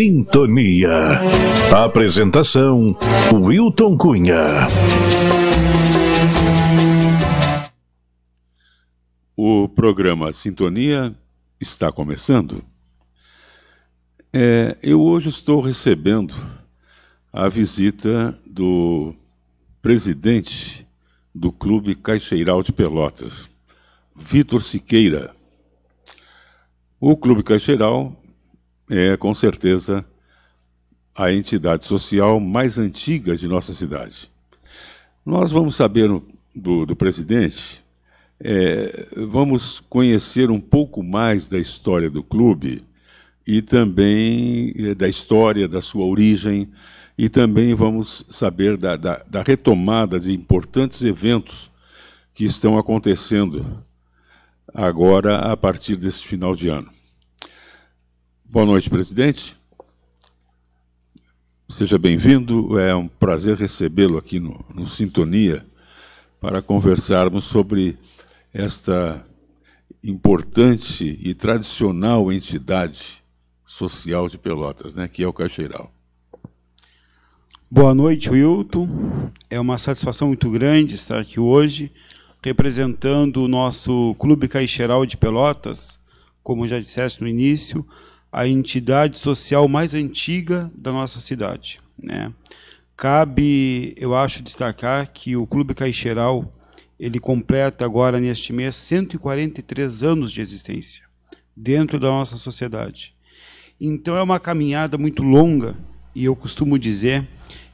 Sintonia. Apresentação: Wilton Cunha. O programa Sintonia está começando. É, eu hoje estou recebendo a visita do presidente do Clube Caixeiral de Pelotas, Vitor Siqueira. O Clube Caixeiral é, com certeza, a entidade social mais antiga de nossa cidade. Nós vamos saber do, do presidente, é, vamos conhecer um pouco mais da história do clube e também é, da história, da sua origem, e também vamos saber da, da, da retomada de importantes eventos que estão acontecendo agora a partir desse final de ano. Boa noite, presidente. Seja bem-vindo. É um prazer recebê-lo aqui no, no, Sintonia para conversarmos sobre esta importante e tradicional entidade social de Pelotas, né, que é o Caixeiral. Boa noite, Wilton. É uma satisfação muito grande estar aqui hoje representando o nosso Clube Caixeiral de Pelotas, como já disseste no início, a entidade social mais antiga da nossa cidade. Né? Cabe, eu acho, destacar que o Clube Caixeral ele completa agora neste mês 143 anos de existência dentro da nossa sociedade. Então é uma caminhada muito longa e eu costumo dizer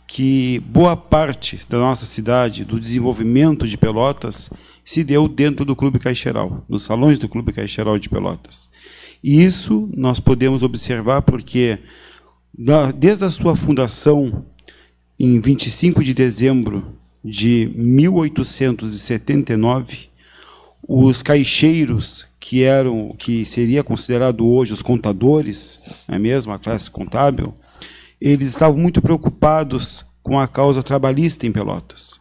que boa parte da nossa cidade, do desenvolvimento de Pelotas, se deu dentro do Clube Caixeral, nos salões do Clube Caixeral de Pelotas isso nós podemos observar porque, desde a sua fundação, em 25 de dezembro de 1879, os caixeiros, que eram que seria considerado hoje os contadores, é mesmo a classe contábil, eles estavam muito preocupados com a causa trabalhista em Pelotas.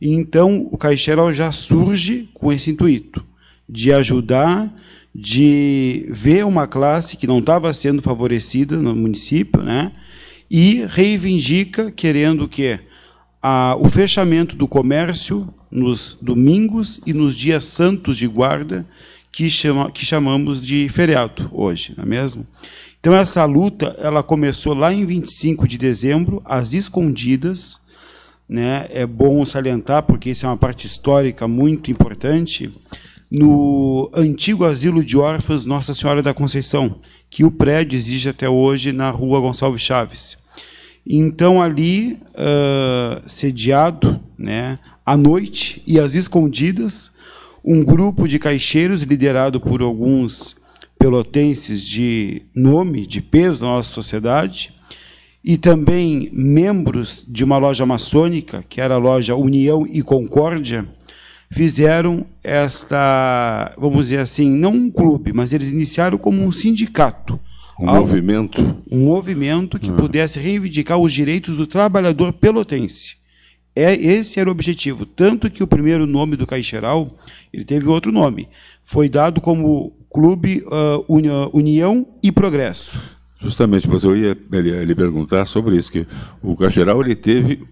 E então o caixeiro já surge com esse intuito de ajudar de ver uma classe que não estava sendo favorecida no município, né? E reivindica querendo que a, o fechamento do comércio nos domingos e nos dias santos de guarda, que, chama, que chamamos de feriado hoje, não é mesmo? Então essa luta ela começou lá em 25 de dezembro, às escondidas, né? É bom salientar porque isso é uma parte histórica muito importante no antigo asilo de órfãos Nossa Senhora da Conceição, que o prédio exige até hoje na rua Gonçalves Chaves. Então, ali, uh, sediado, né, à noite e às escondidas, um grupo de caixeiros liderado por alguns pelotenses de nome, de peso na nossa sociedade, e também membros de uma loja maçônica, que era a loja União e Concórdia, fizeram esta, vamos dizer assim, não um clube, mas eles iniciaram como um sindicato. Um algo, movimento? Um movimento que ah. pudesse reivindicar os direitos do trabalhador pelotense. É, esse era o objetivo. Tanto que o primeiro nome do Caixeral, ele teve outro nome. Foi dado como Clube uh, União e Progresso. Justamente, mas eu ia lhe perguntar sobre isso, que o Caixeral ele teve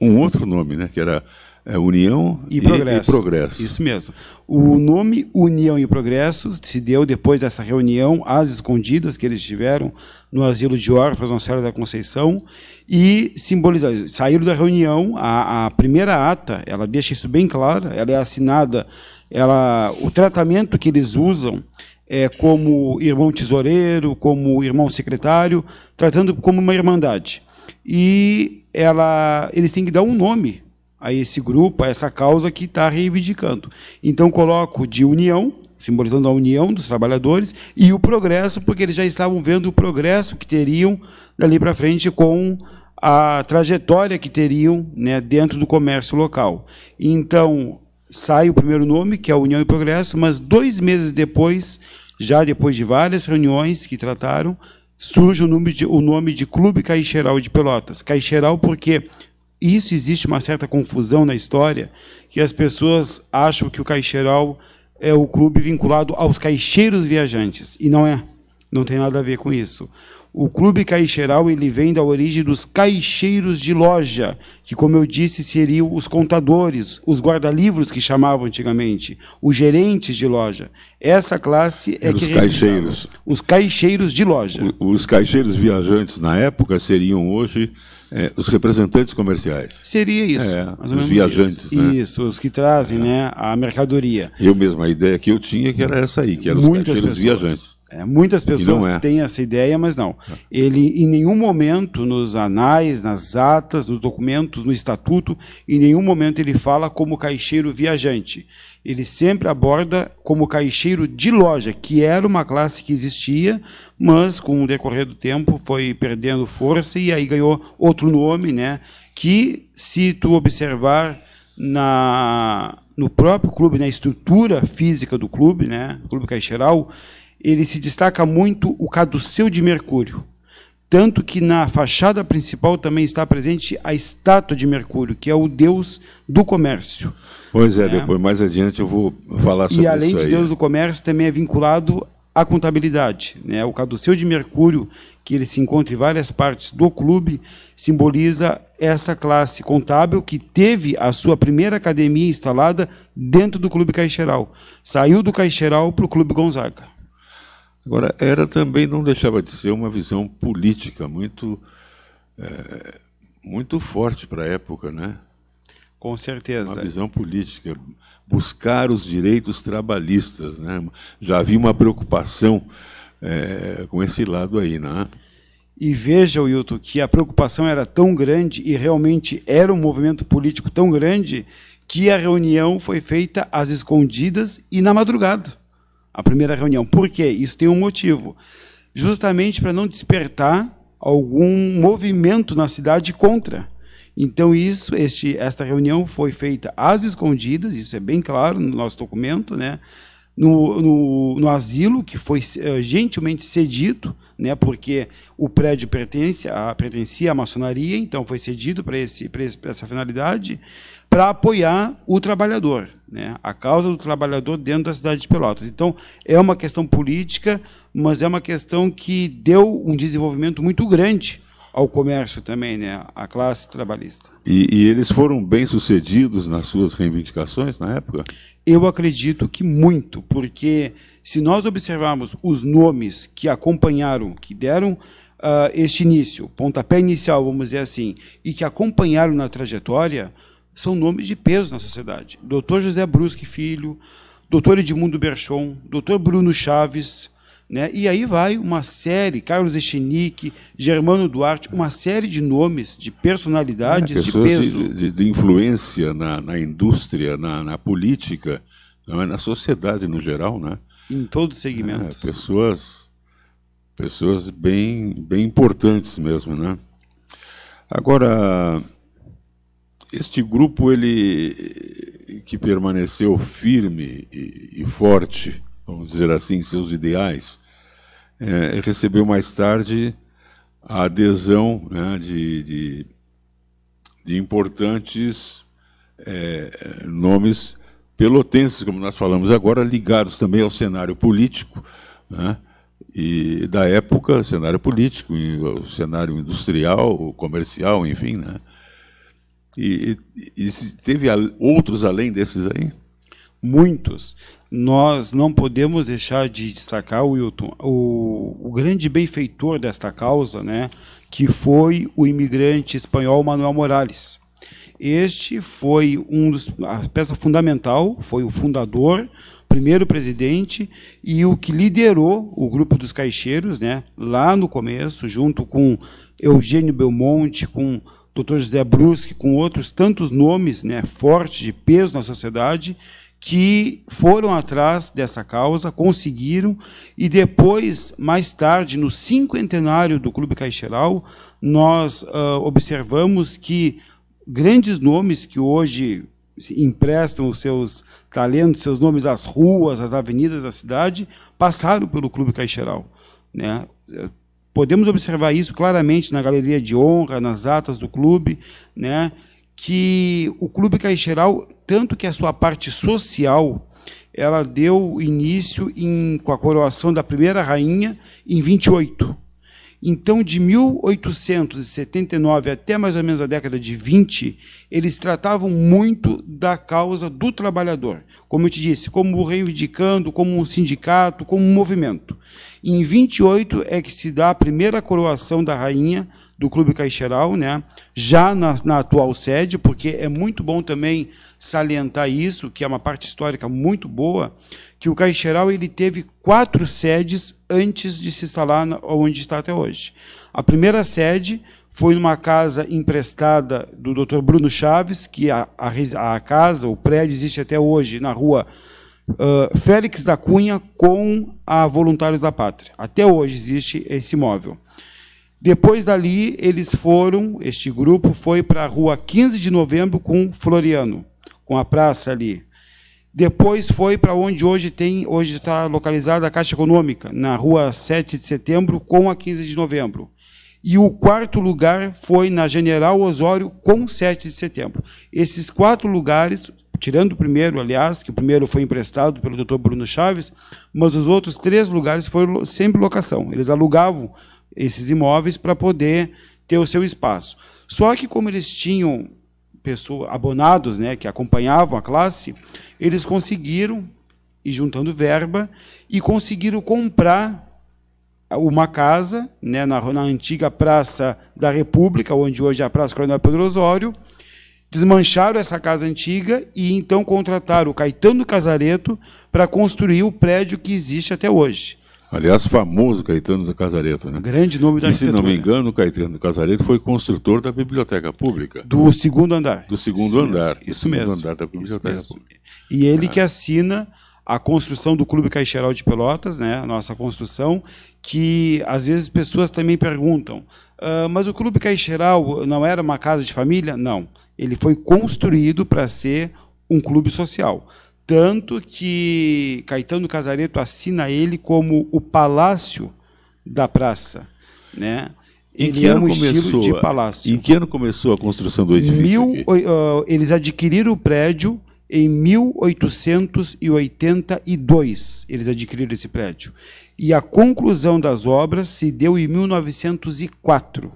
um outro nome, né, que era é União e, e, progresso. e, progresso. Isso mesmo. O nome União e Progresso se deu depois dessa reunião às escondidas que eles tiveram no asilo de órfãos Nossa Senhora da Conceição e simbolizaram, saíram da reunião a, a primeira ata, ela deixa isso bem claro, ela é assinada, ela o tratamento que eles usam é, como irmão tesoureiro, como irmão secretário, tratando como uma irmandade. E ela, eles têm que dar um nome a esse grupo, a essa causa que está reivindicando. Então coloco de união, simbolizando a união dos trabalhadores, e o progresso, porque eles já estavam vendo o progresso que teriam dali para frente com a trajetória que teriam né, dentro do comércio local. Então sai o primeiro nome, que é a União e Progresso, mas dois meses depois, já depois de várias reuniões que trataram, surge o nome de, o nome de Clube Caixeral de Pelotas. Caixeral porque isso existe uma certa confusão na história, que as pessoas acham que o Caixeiral é o clube vinculado aos caixeiros viajantes, e não é. Não tem nada a ver com isso. O clube caixeiral ele vem da origem dos caixeiros de loja, que, como eu disse, seriam os contadores, os guarda-livros que chamavam antigamente, os gerentes de loja. Essa classe é, é que. Os caixeiros. Os caixeiros de loja. os caixeiros viajantes na época seriam hoje é, os representantes comerciais. Seria isso. É, os viajantes, isso. né? Isso, os que trazem é. né, a mercadoria. Eu mesmo, a ideia que eu tinha é que era essa aí, que eram os caixeiros pessoas. viajantes. É, muitas pessoas é. têm essa ideia, mas não. É. Ele, em nenhum momento, nos anais, nas atas, nos documentos, no estatuto, em nenhum momento ele fala como caixeiro viajante. Ele sempre aborda como caixeiro de loja, que era uma classe que existia, mas com o decorrer do tempo foi perdendo força e aí ganhou outro nome, né? Que, se tu observar na, no próprio clube, na estrutura física do clube, né? Clube Caixeiral, ele se destaca muito o caduceu de Mercúrio. Tanto que na fachada principal também está presente a estátua de Mercúrio, que é o deus do comércio. Pois é, é. depois mais adiante eu vou falar sobre isso. E além isso de aí. deus do comércio, também é vinculado à contabilidade. Né? O caduceu de Mercúrio, que ele se encontra em várias partes do clube, simboliza essa classe contábil que teve a sua primeira academia instalada dentro do Clube Caixeral. Saiu do Caixeral para o Clube Gonzaga. Agora, era também, não deixava de ser, uma visão política muito, é, muito forte para a época, né? Com certeza. Uma visão política. Buscar os direitos trabalhistas, né? Já havia uma preocupação é, com esse lado aí, né? E veja, Wilton, que a preocupação era tão grande e realmente era um movimento político tão grande que a reunião foi feita às escondidas e na madrugada a primeira reunião. Por quê? Isso tem um motivo. Justamente para não despertar algum movimento na cidade contra. Então isso, este, esta reunião foi feita às escondidas, isso é bem claro no nosso documento, né? no, no, no asilo, que foi uh, gentilmente cedido, né, porque o prédio pertence a, pertencia à maçonaria, então foi cedido para esse, esse, essa finalidade, para apoiar o trabalhador, né, a causa do trabalhador dentro da cidade de Pelotas. Então, é uma questão política, mas é uma questão que deu um desenvolvimento muito grande ao comércio também, né, à classe trabalhista. E, e eles foram bem sucedidos nas suas reivindicações na época? Eu acredito que muito, porque se nós observarmos os nomes que acompanharam, que deram uh, este início, pontapé inicial, vamos dizer assim, e que acompanharam na trajetória, são nomes de peso na sociedade. doutor José Brusque Filho, doutor Edmundo Berchon, doutor Bruno Chaves, né? E aí vai uma série, Carlos Echenique, Germano Duarte, uma série de nomes, de personalidades, é, de peso. De, de, de influência na, na indústria, na, na política, é? na sociedade no geral, né? Em todos os é, segmentos. É, pessoas, pessoas bem, bem importantes mesmo, né? Agora, este grupo ele que permaneceu firme e, e forte vamos dizer assim, seus ideais, é, recebeu mais tarde a adesão né, de, de, de, importantes é, nomes pelotenses, como nós falamos agora, ligados também ao cenário político, né, e da época, cenário político, o cenário industrial, comercial, enfim, né? E, e, e teve outros além desses aí? Muitos nós não podemos deixar de destacar, Wilton, o, o grande benfeitor desta causa, né, que foi o imigrante espanhol Manuel Morales. Este foi um dos, a peça fundamental, foi o fundador, primeiro presidente e o que liderou o grupo dos caixeiros, né, lá no começo, junto com Eugênio Belmonte, com Dr. José Brusque, com outros tantos nomes, né, fortes de peso na sociedade que foram atrás dessa causa, conseguiram, e depois, mais tarde, no cinquentenário do Clube Caixeral, nós uh, observamos que grandes nomes que hoje emprestam os seus talentos, seus nomes às ruas, às avenidas da cidade, passaram pelo Clube Caixeral. Né? Podemos observar isso claramente na galeria de honra, nas atas do clube, né? que o Clube Caixeral, tanto que a sua parte social, ela deu início em, com a coroação da primeira rainha em 28. Então, de 1879 até mais ou menos a década de 20, eles tratavam muito da causa do trabalhador. Como eu te disse, como reivindicando, como um sindicato, como um movimento. Em 28 é que se dá a primeira coroação da rainha do Clube Caixeral, né? já na, na, atual sede, porque é muito bom também salientar isso, que é uma parte histórica muito boa, que o Caixeral ele teve quatro sedes antes de se instalar onde está até hoje. A primeira sede foi numa casa emprestada do Dr. Bruno Chaves, que a, a, a casa, o prédio existe até hoje na rua Uh, Félix da Cunha com a Voluntários da Pátria. Até hoje existe esse imóvel. Depois dali, eles foram, este grupo foi para a rua 15 de novembro com Floriano, com a praça ali. Depois foi para onde hoje tem, hoje está localizada a Caixa Econômica, na rua 7 de setembro com a 15 de novembro. E o quarto lugar foi na General Osório com 7 de setembro. Esses quatro lugares, tirando o primeiro, aliás, que o primeiro foi emprestado pelo doutor Bruno Chaves, mas os outros três lugares foram sempre locação. Eles alugavam esses imóveis para poder ter o seu espaço. Só que como eles tinham pessoas abonados, né, que acompanhavam a classe, eles conseguiram e juntando verba e conseguiram comprar uma casa né, na, na, antiga Praça da República, onde hoje é a Praça Coronel Pedro Osório, desmancharam essa casa antiga e então contrataram o Caetano Casareto para construir o prédio que existe até hoje. Aliás, famoso Caetano do Casareto, né? Grande nome da e, Se não me engano, Caetano do Casareto foi construtor da biblioteca pública. Do segundo andar. Do segundo isso andar. Mesmo. Isso mesmo. Do andar da biblioteca pública. E ele ah. que assina a construção do Clube Caixeral de Pelotas, né, a nossa construção, que às vezes pessoas também perguntam, ah, mas o Clube Caixeral não era uma casa de família? Não, ele foi construído para ser um clube social. Tanto que Caetano Casareto assina ele como o Palácio da Praça. Né? Em que ano é um começou, de palácio. Em que ano começou a construção do edifício? Mil, uh, eles adquiriram o prédio em 1882. Eles adquiriram esse prédio. E a conclusão das obras se deu em 1904.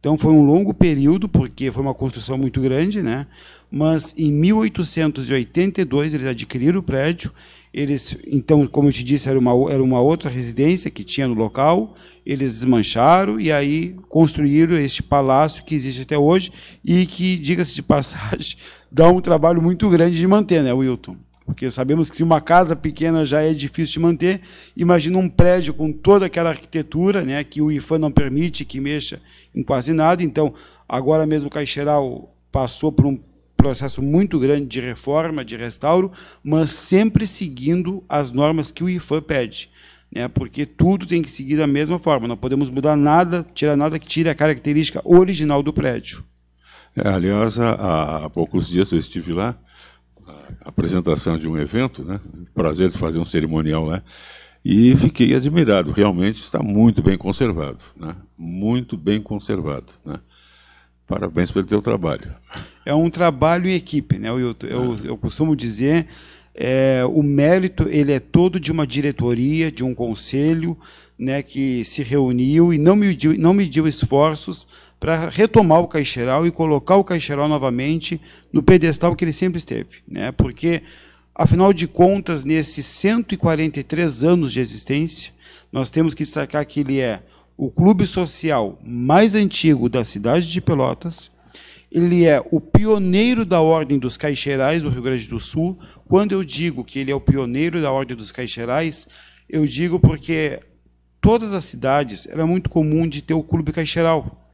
Então foi um longo período, porque foi uma construção muito grande, né? mas em 1882 eles adquiriram o prédio. Eles, então, como eu te disse, era uma, era uma outra residência que tinha no local. Eles desmancharam e aí construíram este palácio que existe até hoje e que, diga-se de passagem, dá um trabalho muito grande de manter, né, Wilton? Porque sabemos que se uma casa pequena já é difícil de manter, imagina um prédio com toda aquela arquitetura, né, que o IFAM não permite que mexa em quase nada. Então, agora mesmo o Caixeral passou por um processo muito grande de reforma, de restauro, mas sempre seguindo as normas que o IFAM pede. Né, porque tudo tem que seguir da mesma forma, não podemos mudar nada, tirar nada que tire a característica original do prédio. É, aliás, há, há poucos dias eu estive lá apresentação de um evento, né? prazer de fazer um cerimonial lá, e fiquei admirado, realmente está muito bem conservado, né? muito bem conservado. Né? Parabéns pelo teu trabalho. É um trabalho em equipe, né, Wilton? Eu, é. eu costumo dizer, é, o mérito ele é todo de uma diretoria, de um conselho, né, que se reuniu e não mediu, não mediu esforços para retomar o caixeral e colocar o caixeral novamente no pedestal que ele sempre esteve. Né? Porque, afinal de contas, nesses 143 anos de existência, nós temos que destacar que ele é o clube social mais antigo da cidade de Pelotas, ele é o pioneiro da ordem dos Caixerais do Rio Grande do Sul. Quando eu digo que ele é o pioneiro da ordem dos Caixerais, eu digo porque todas as cidades era muito comum de ter o clube Caixeral.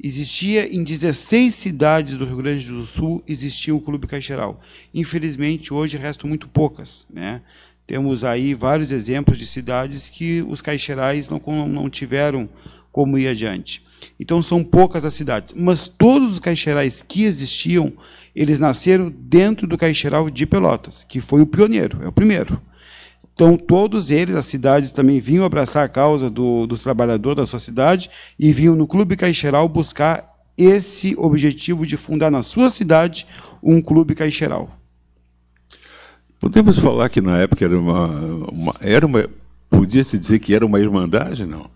Existia em 16 cidades do Rio Grande do Sul existia o Clube Caixeral. Infelizmente, hoje restam muito poucas. Né? Temos aí vários exemplos de cidades que os caixerais não, não tiveram como ir adiante. Então, são poucas as cidades. Mas todos os caixerais que existiam, eles nasceram dentro do Caixeral de Pelotas, que foi o pioneiro, é o primeiro. Então, todos eles, as cidades também vinham abraçar a causa do, do trabalhador da sua cidade e vinham no Clube Caixeral buscar esse objetivo de fundar na sua cidade um clube caixeral. Podemos falar que na época era uma, uma era uma podia se dizer que era uma irmandade, não?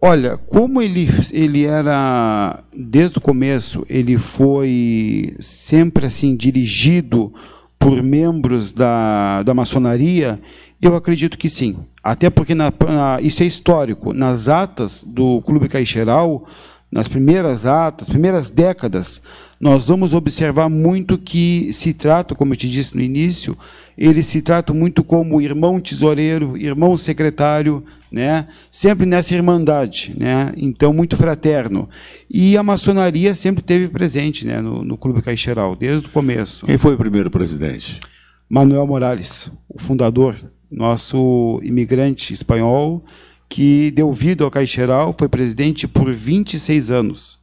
Olha, como ele ele era desde o começo, ele foi sempre assim dirigido por membros da, da maçonaria? Eu acredito que sim. Até porque na, na, isso é histórico. Nas atas do Clube Caixeral, nas primeiras atas, primeiras décadas, nós vamos observar muito que se trata, como eu te disse no início, ele se trata muito como irmão tesoureiro, irmão secretário, né? sempre nessa irmandade, né? então muito fraterno. E a maçonaria sempre teve presente né? no, no Clube Caixeral, desde o começo. Quem foi o primeiro presidente? Manuel Morales, o fundador, nosso imigrante espanhol, que deu vida ao Caixeral, foi presidente por 26 anos.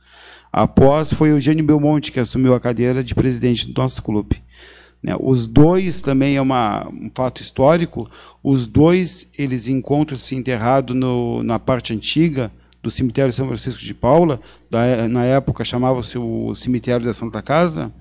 Após foi Eugênio Belmonte que assumiu a cadeira de presidente do nosso clube. Né? Os dois também é uma, um fato histórico. Os dois eles encontram-se enterrados na parte antiga do cemitério São Francisco de Paula, da, na época chamava-se o cemitério da Santa Casa,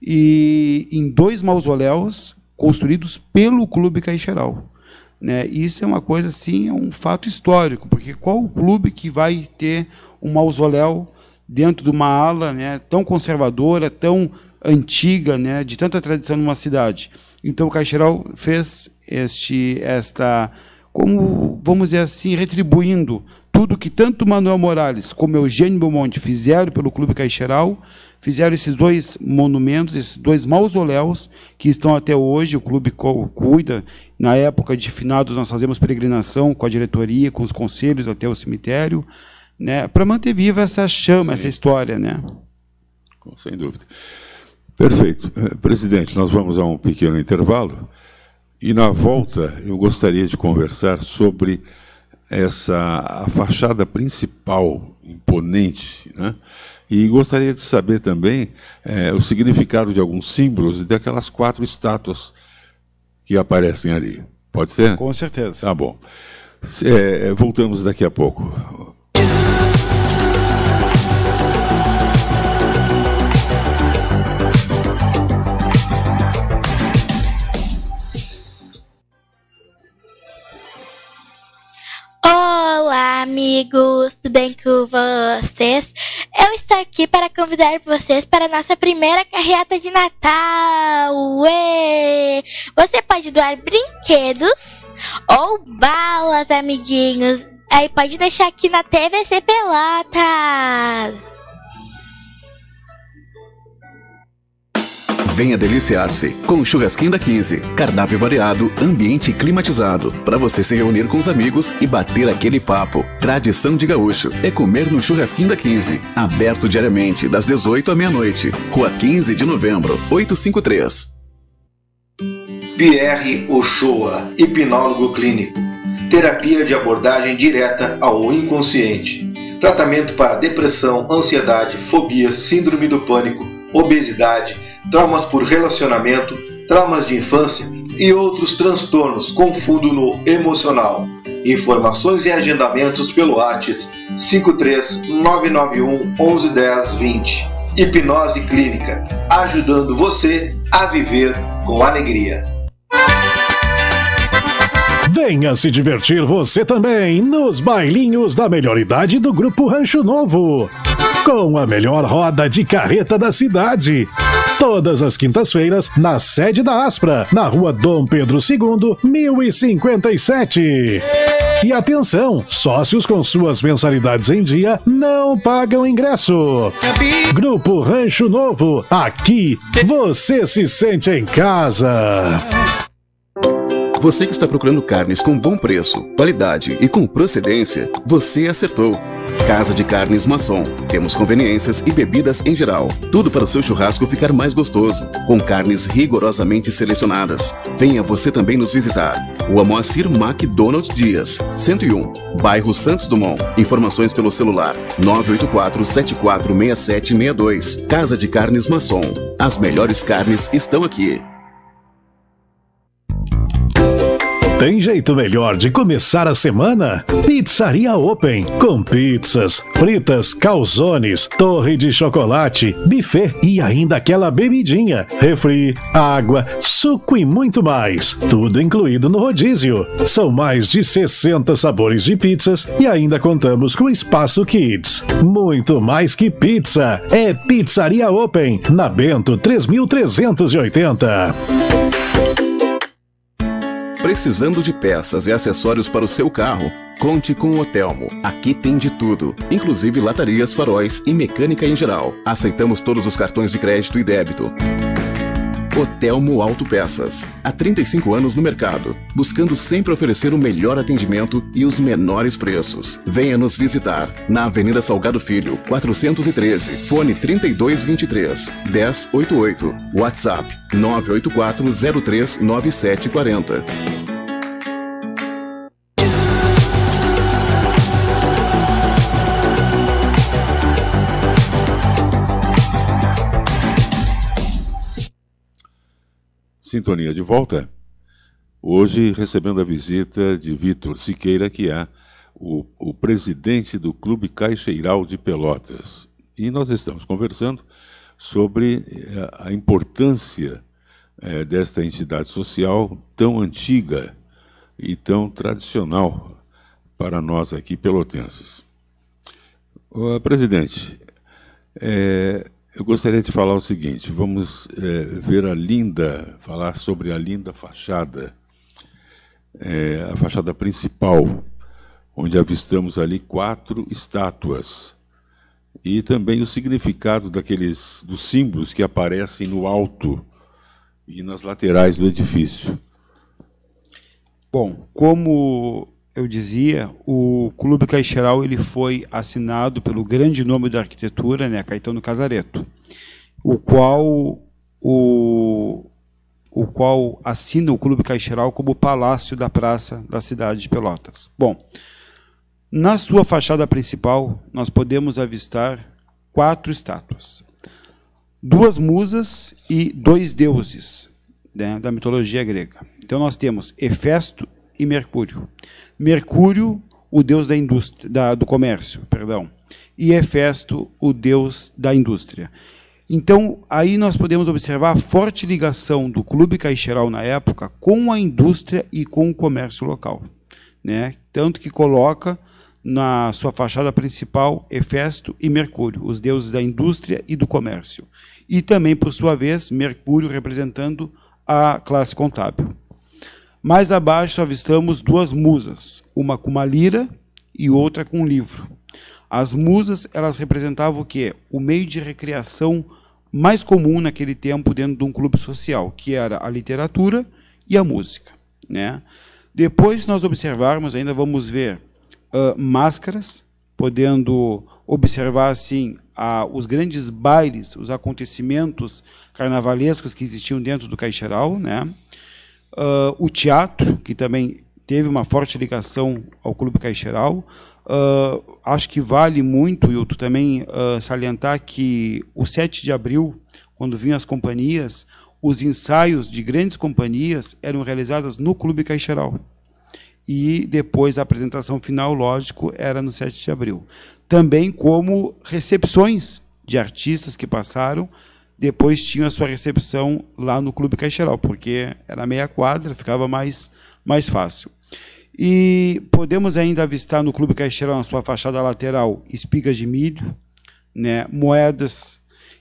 e em dois mausoléus construídos pelo Clube Caixeral. Né? Isso é uma coisa assim, é um fato histórico, porque qual o clube que vai ter um mausoléu dentro de uma ala né, tão conservadora, tão antiga, né, de tanta tradição numa cidade. Então o Caixeral fez este, esta, como vamos dizer assim, retribuindo tudo que tanto Manuel Morales como Eugênio Belmonte fizeram pelo Clube Caixeral, fizeram esses dois monumentos, esses dois mausoléus que estão até hoje, o clube cuida. Na época de finados, nós fazemos peregrinação com a diretoria, com os conselhos até o cemitério né, para manter viva essa chama, Sim. essa história, né? Sem dúvida. Perfeito. Eh, presidente, nós vamos a um pequeno intervalo e na volta eu gostaria de conversar sobre essa a fachada principal, imponente, né? E gostaria de saber também é, o significado de alguns símbolos e daquelas quatro estátuas que aparecem ali. Pode ser? Com certeza. Tá bom. É, voltamos daqui a pouco. amigos, tudo bem com vocês? Eu estou aqui para convidar vocês para a nossa primeira carreata de Natal! Uê! Você pode doar brinquedos ou balas, amiguinhos! Aí pode deixar aqui na TVC Pelotas! Venha deliciar-se com o Churrasquinho da 15. Cardápio variado, ambiente climatizado, para você se reunir com os amigos e bater aquele papo. Tradição de gaúcho é comer no Churrasquinho da 15. Aberto diariamente das 18 à meia-noite. Rua 15 de Novembro, 853. Pierre Ochoa, hipnólogo clínico. Terapia de abordagem direta ao inconsciente. Tratamento para depressão, ansiedade, fobia, síndrome do pânico, obesidade traumas por relacionamento, traumas de infância e outros transtornos com fundo no emocional. Informações e agendamentos pelo ATS 53991 1110 20. Hipnose Clínica, ajudando você a viver com alegria. Venha se divertir você também nos bailinhos da melhor idade do Grupo Rancho Novo. Com a melhor roda de carreta da cidade todas as quintas-feiras, na sede da Aspra, na rua Dom Pedro II, 1057. E atenção, sócios com suas mensalidades em dia não pagam ingresso. Grupo Rancho Novo, aqui você se sente em casa. Você que está procurando carnes com bom preço, qualidade e com procedência, você acertou. Casa de Carnes Maçom. Temos conveniências e bebidas em geral. Tudo para o seu churrasco ficar mais gostoso, com carnes rigorosamente selecionadas. Venha você também nos visitar. O Amoacir McDonald Dias, 101, bairro Santos Dumont. Informações pelo celular 984-746762. Casa de Carnes Maçom. As melhores carnes estão aqui. Tem jeito melhor de começar a semana? Pizzaria Open, com pizzas, fritas, calzones, torre de chocolate, buffet e ainda aquela bebidinha, refri, água, suco e muito mais. Tudo incluído no rodízio. São mais de 60 sabores de pizzas e ainda contamos com espaço kids. Muito mais que pizza, é Pizzaria Open, na Bento 3380. Precisando de peças e acessórios para o seu carro? Conte com o Otelmo. Aqui tem de tudo, inclusive latarias, faróis e mecânica em geral. Aceitamos todos os cartões de crédito e débito. Otelmo Peças Há 35 anos no mercado, buscando sempre oferecer o melhor atendimento e os menores preços. Venha nos visitar na Avenida Salgado Filho, 413, fone 3223 1088, WhatsApp 984039740. Sintonia de volta. Hoje recebendo a visita de Vitor Siqueira, que é o, o, presidente do Clube Caixeiral de Pelotas. E nós estamos conversando sobre eh, a importância é, desta entidade social tão antiga e tão tradicional para nós aqui pelotenses. Uh, presidente, é, eu gostaria de falar o seguinte: vamos é, ver a linda, falar sobre a linda fachada, é, a fachada principal, onde avistamos ali quatro estátuas e também o significado daqueles dos símbolos que aparecem no alto e nas laterais do edifício. Bom, como eu dizia, o Clube Caixeral ele foi assinado pelo grande nome da arquitetura, né, Caetano Casareto, o qual o, o qual assina o Clube Caixeral como Palácio da Praça da cidade de Pelotas. Bom, na sua fachada principal nós podemos avistar quatro estátuas, duas musas e dois deuses né, da mitologia grega. Então nós temos Hefesto e Mercúrio. Mercúrio, o deus da indústria, da, do comércio, perdão, e Hefesto, o deus da indústria. Então, aí nós podemos observar a forte ligação do clube caixeral na época com a indústria e com o comércio local. Né? Tanto que coloca na sua fachada principal Hefesto e Mercúrio, os deuses da indústria e do comércio. E também, por sua vez, Mercúrio representando a classe contábil. Mais abaixo avistamos duas musas, uma com uma lira e outra com um livro. As musas, elas representavam o que? O meio de recreação mais comum naquele tempo dentro de um clube social, que era a literatura e a música. Né? Depois, se nós observarmos, ainda vamos ver uh, máscaras, podendo observar assim a, os grandes bailes, os acontecimentos carnavalescos que existiam dentro do Caixeral, né? uh, o teatro, que também teve uma forte ligação ao Clube Caixeral. Uh, acho que vale muito, Hilton, também uh, salientar que o 7 de abril, quando vinham as companhias, os ensaios de grandes companhias eram realizados no Clube Caixeral. E depois a apresentação final, lógico, era no 7 de abril. Também como recepções de artistas que passaram, depois tinha a sua recepção lá no Clube Caixeral, porque era meia quadra, ficava mais, mais fácil. E podemos ainda avistar no Clube Caixeral na sua fachada lateral, espigas de milho, né, moedas,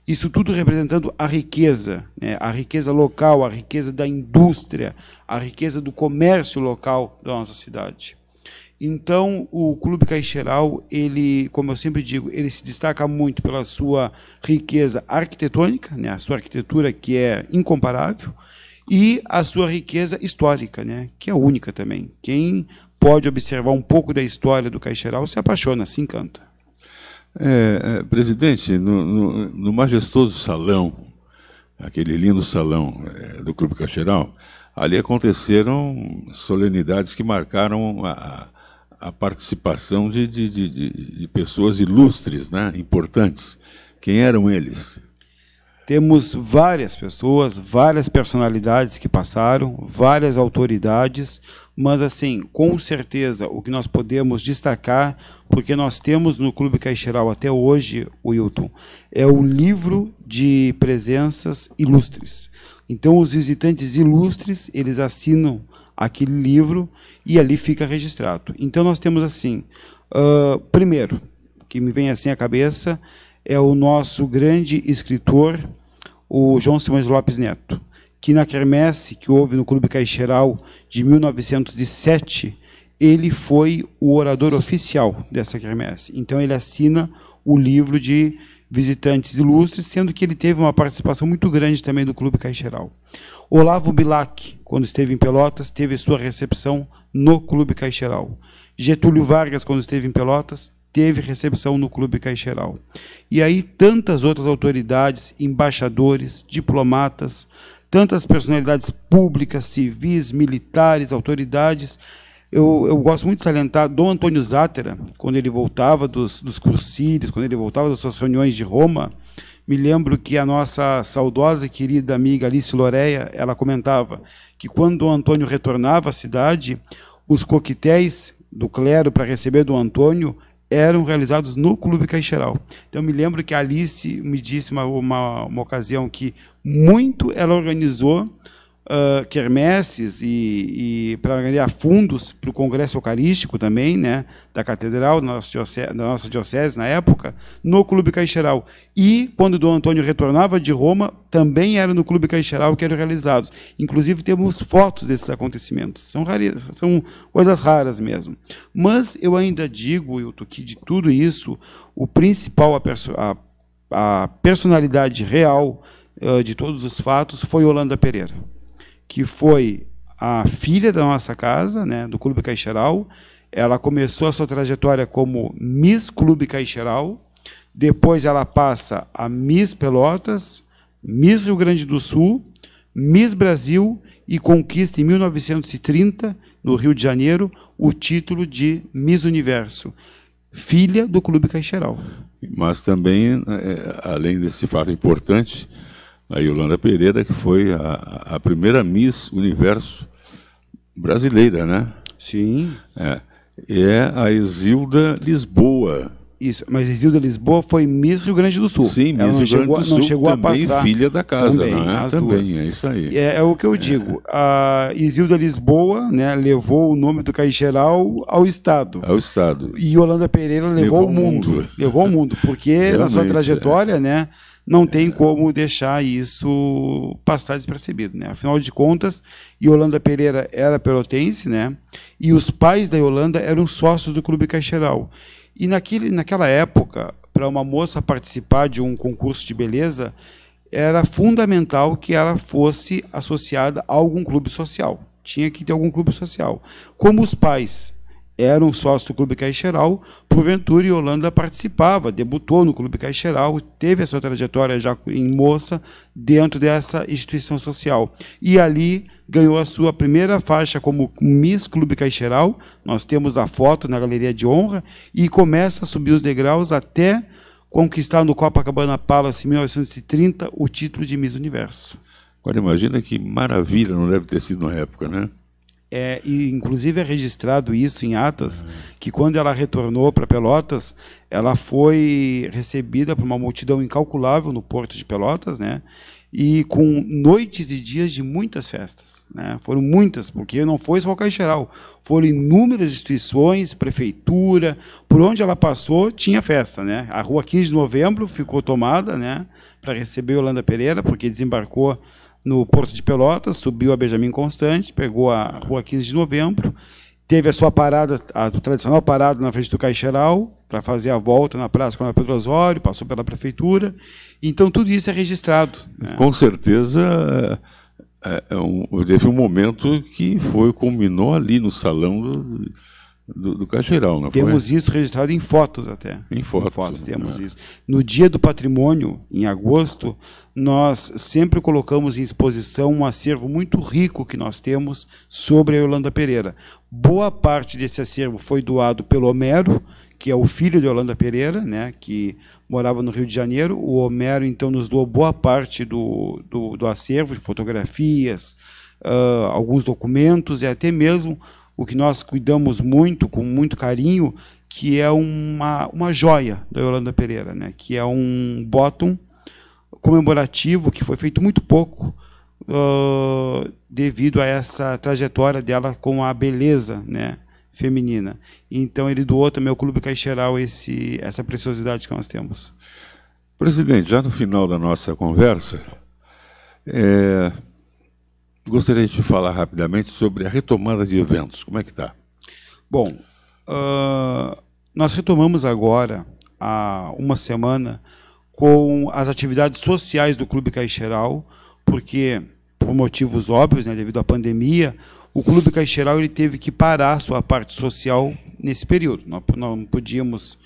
isso tudo representando a riqueza, né, a riqueza local, a riqueza da indústria, a riqueza do comércio local da nossa cidade. Então, o Clube Caixeral, ele, como eu sempre digo, ele se destaca muito pela sua riqueza arquitetônica, né? a sua arquitetura que é incomparável, e a sua riqueza histórica, né? que é única também. Quem pode observar um pouco da história do Caixeral se apaixona, se encanta. É, é presidente, no, no, no, majestoso salão, aquele lindo salão é, do Clube Caixeral, ali aconteceram solenidades que marcaram a, a participação de, de, de, de, pessoas ilustres, né, importantes. Quem eram eles? Temos várias pessoas, várias personalidades que passaram, várias autoridades, mas assim, com certeza o que nós podemos destacar, porque nós temos no Clube Caixeral até hoje, Wilton, é o livro de presenças ilustres. Então os visitantes ilustres, eles assinam aquele livro e ali fica registrado. Então nós temos assim, uh, primeiro, que me vem assim à cabeça, é o nosso grande escritor, o João Simões Lopes Neto, que na quermesse que houve no Clube Caixeral de 1907, ele foi o orador oficial dessa quermesse. Então ele assina o livro de visitantes ilustres, sendo que ele teve uma participação muito grande também do Clube Caixeral. Olavo Bilac, quando esteve em Pelotas, teve sua recepção no Clube Caixeral. Getúlio Vargas, quando esteve em Pelotas, teve recepção no Clube Caixeral. E aí tantas outras autoridades, embaixadores, diplomatas, tantas personalidades públicas, civis, militares, autoridades. Eu, eu gosto muito de salientar Dom Antônio Zátera, quando ele voltava dos, dos cursílios, quando ele voltava das suas reuniões de Roma, me lembro que a nossa saudosa e querida amiga Alice Loreia, ela comentava que quando o Antônio retornava à cidade, os coquetéis do clero para receber do Antônio eram realizados no Clube Caixeral. Então me lembro que a Alice me disse uma, uma, uma ocasião que muito ela organizou uh, quermesses e, e para ganhar fundos para o Congresso Eucarístico também, né, da Catedral, da nossa, diocese, na época, no Clube Caixeral. E quando Dom Antônio retornava de Roma, também era no Clube Caixeral que eram realizados. Inclusive temos fotos desses acontecimentos. São, são coisas raras mesmo. Mas eu ainda digo, Hilton, que de tudo isso, o principal, a, perso a, a personalidade real de todos os fatos foi Holanda Pereira que foi a filha da nossa casa, né, do Clube Caixeral. Ela começou a sua trajetória como Miss Clube Caixeral, depois ela passa a Miss Pelotas, Miss Rio Grande do Sul, Miss Brasil e conquista em 1930, no Rio de Janeiro, o título de Miss Universo, filha do Clube Caixeral. Mas também, é, além desse fato importante, a Yolanda Pereira, que foi a, a primeira Miss Universo brasileira, né? Sim. É, é a Isilda Lisboa. Isso, mas Isilda Lisboa foi Miss Rio Grande do Sul. Sim, Miss Rio chegou, Grande do Sul, não chegou também a filha da casa, também, não é? As também, duas. é isso aí. É, é o que eu é. digo, a Isilda Lisboa né, levou o nome do Geral ao Estado. Ao Estado. E Yolanda Pereira levou, levou o mundo. mundo. Levou o mundo, porque na sua é. trajetória, né, não tem como deixar isso passar despercebido, né? Afinal de contas, Yolanda Pereira era pelotense, né? E os pais da Yolanda eram sócios do Clube Caixeral. E naquele, naquela época, para uma moça participar de um concurso de beleza, era fundamental que ela fosse associada a algum clube social. Tinha que ter algum clube social. Como os pais era um sócio do Clube Caixeral, porventura, e Holanda participava, debutou no Clube Caixeral, teve a sua trajetória já em moça dentro dessa instituição social. E ali ganhou a sua primeira faixa como Miss Clube Caixeral, nós temos a foto na Galeria de Honra, e começa a subir os degraus até conquistar no Copacabana Palace em 1930 o título de Miss Universo. Agora imagina que maravilha não deve ter sido na época, né? É, e inclusive é registrado isso em atas, que quando ela retornou para Pelotas, ela foi recebida por uma multidão incalculável no porto de Pelotas, né? E com noites e dias de muitas festas, né? Foram muitas, porque não foi só o Caixeral, foram inúmeras instituições, prefeitura, por onde ela passou tinha festa, né? A rua 15 de novembro ficou tomada, né? Para receber Yolanda Pereira, porque desembarcou no Porto de Pelotas, subiu a Benjamin Constante, pegou a Rua 15 de Novembro, teve a sua parada, a tradicional parada na frente do Caixeral, para fazer a volta na Praça Coronel Pedro Osório, passou pela Prefeitura. Então, tudo isso é registrado. Né? Com certeza, é, é, é um, teve um momento que foi culminou ali no salão do, do, do Cacheirão, não Temos foi? isso registrado em fotos até. Em fotos. Em fotos temos é. isso. No dia do patrimônio, em agosto, nós sempre colocamos em exposição um acervo muito rico que nós temos sobre a Yolanda Pereira. Boa parte desse acervo foi doado pelo Homero, que é o filho de Yolanda Pereira, né, que morava no Rio de Janeiro. O Homero, então, nos doou boa parte do, do, do acervo, de fotografias, uh, alguns documentos e até mesmo o que nós cuidamos muito, com muito carinho, que é uma, uma joia da Yolanda Pereira, né? que é um bottom comemorativo que foi feito muito pouco uh, devido a essa trajetória dela com a beleza né? feminina. Então ele doou também ao Clube Caixeral esse, essa preciosidade que nós temos. Presidente, já no final da nossa conversa, é, Gostaria de falar rapidamente sobre a retomada de eventos. Como é que está? Bom, uh, nós retomamos agora há uma semana com as atividades sociais do Clube Caixeral, porque por motivos óbvios, né, devido à pandemia, o Clube Caixeral ele teve que parar sua parte social nesse período. Nós não podíamos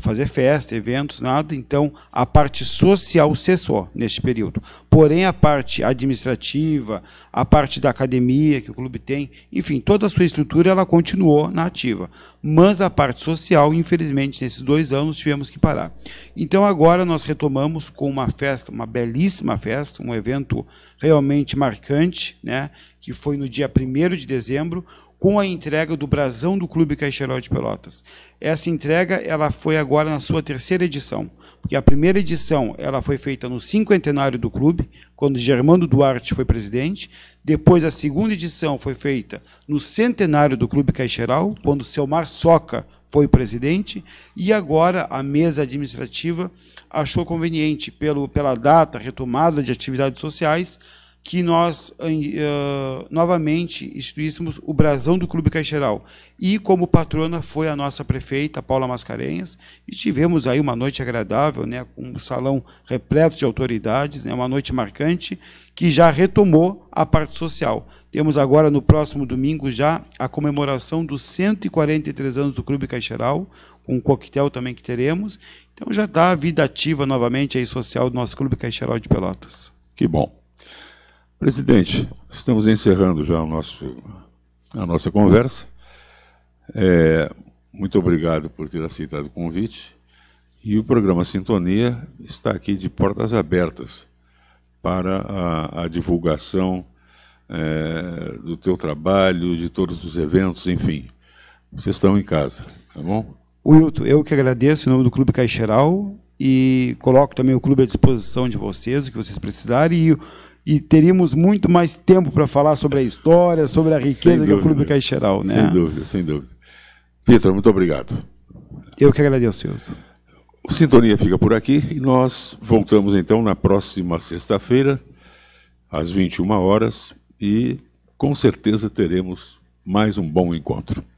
fazer festa, eventos, nada. Então, a parte social cessou neste período. Porém, a parte administrativa, a parte da academia que o clube tem, enfim, toda a sua estrutura ela continuou na ativa. Mas a parte social, infelizmente, nesses dois anos tivemos que parar. Então, agora nós retomamos com uma festa, uma belíssima festa, um evento realmente marcante, né? Que foi no dia 1 de dezembro, com a entrega do brasão do Clube Caixeró de Pelotas. Essa entrega ela foi agora na sua terceira edição, porque a primeira edição ela foi feita no cinquentenário do clube, quando Germando Duarte foi presidente. Depois a segunda edição foi feita no centenário do Clube Caixeral, quando Selmar Soca foi presidente, e agora a mesa administrativa achou conveniente, pelo, pela data retomada de atividades sociais, que nós uh, novamente instituíssemos o brasão do Clube Caixeral. E como patrona foi a nossa prefeita, Paula Mascarenhas, e tivemos aí uma noite agradável, né, com um salão repleto de autoridades, né, uma noite marcante, que já retomou a parte social. Temos agora, no próximo domingo, já a comemoração dos 143 anos do Clube Caixeral, com um coquetel também que teremos. Então já dá a vida ativa novamente aí social do nosso Clube Caixeral de Pelotas. Que bom. Presidente, estamos encerrando já o nosso, a nossa conversa. É, muito obrigado por ter aceitado o convite. E o programa Sintonia está aqui de portas abertas para a, a divulgação é, do teu trabalho, de todos os eventos, enfim. Vocês estão em casa, tá bom? Wilton, eu que agradeço em nome do Clube Caixeral e coloco também o clube à disposição de vocês, o que vocês precisarem. E e teríamos muito mais tempo para falar sobre a história, sobre a riqueza do que é o Clube Caixeral. Né? Sem dúvida, sem dúvida. Vitor, muito obrigado. Eu que agradeço, Hilton. O Sintonia fica por aqui e nós voltamos então na próxima sexta-feira, às 21 horas, e com certeza teremos mais um bom encontro.